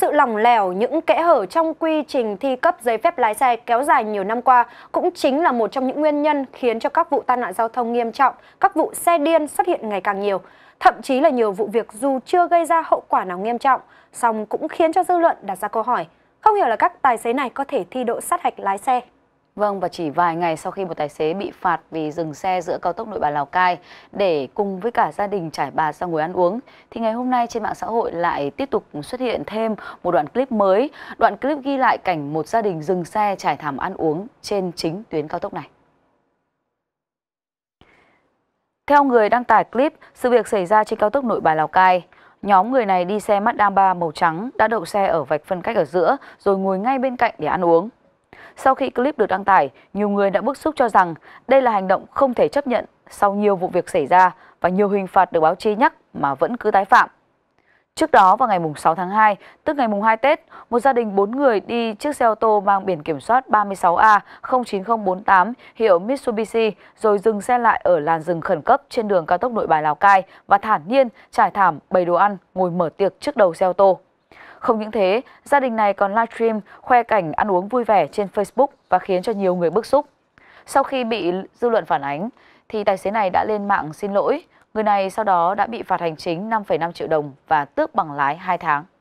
Sự lỏng lẻo, những kẽ hở trong quy trình thi cấp giấy phép lái xe kéo dài nhiều năm qua cũng chính là một trong những nguyên nhân khiến cho các vụ tai nạn giao thông nghiêm trọng, các vụ xe điên xuất hiện ngày càng nhiều. Thậm chí là nhiều vụ việc dù chưa gây ra hậu quả nào nghiêm trọng, song cũng khiến cho dư luận đặt ra câu hỏi, không hiểu là các tài xế này có thể thi độ sát hạch lái xe Vâng, và chỉ vài ngày sau khi một tài xế bị phạt vì dừng xe giữa cao tốc Nội Bài Lào Cai để cùng với cả gia đình trải bà ra ngồi ăn uống, thì ngày hôm nay trên mạng xã hội lại tiếp tục xuất hiện thêm một đoạn clip mới. Đoạn clip ghi lại cảnh một gia đình dừng xe trải thảm ăn uống trên chính tuyến cao tốc này. Theo người đăng tải clip, sự việc xảy ra trên cao tốc Nội Bài Lào Cai. Nhóm người này đi xe Mazda 3 màu trắng đã đậu xe ở vạch phân cách ở giữa rồi ngồi ngay bên cạnh để ăn uống. Sau khi clip được đăng tải, nhiều người đã bức xúc cho rằng đây là hành động không thể chấp nhận sau nhiều vụ việc xảy ra và nhiều hình phạt được báo chí nhắc mà vẫn cứ tái phạm. Trước đó vào ngày 6 tháng 2, tức ngày 2 Tết, một gia đình 4 người đi chiếc xe ô tô mang biển kiểm soát 36A09048 hiệu Mitsubishi rồi dừng xe lại ở làn rừng khẩn cấp trên đường cao tốc nội bài Lào Cai và thản nhiên trải thảm bày đồ ăn ngồi mở tiệc trước đầu xe ô tô. Không những thế, gia đình này còn livestream khoe cảnh ăn uống vui vẻ trên Facebook và khiến cho nhiều người bức xúc. Sau khi bị dư luận phản ánh, thì tài xế này đã lên mạng xin lỗi. Người này sau đó đã bị phạt hành chính 5,5 triệu đồng và tước bằng lái 2 tháng.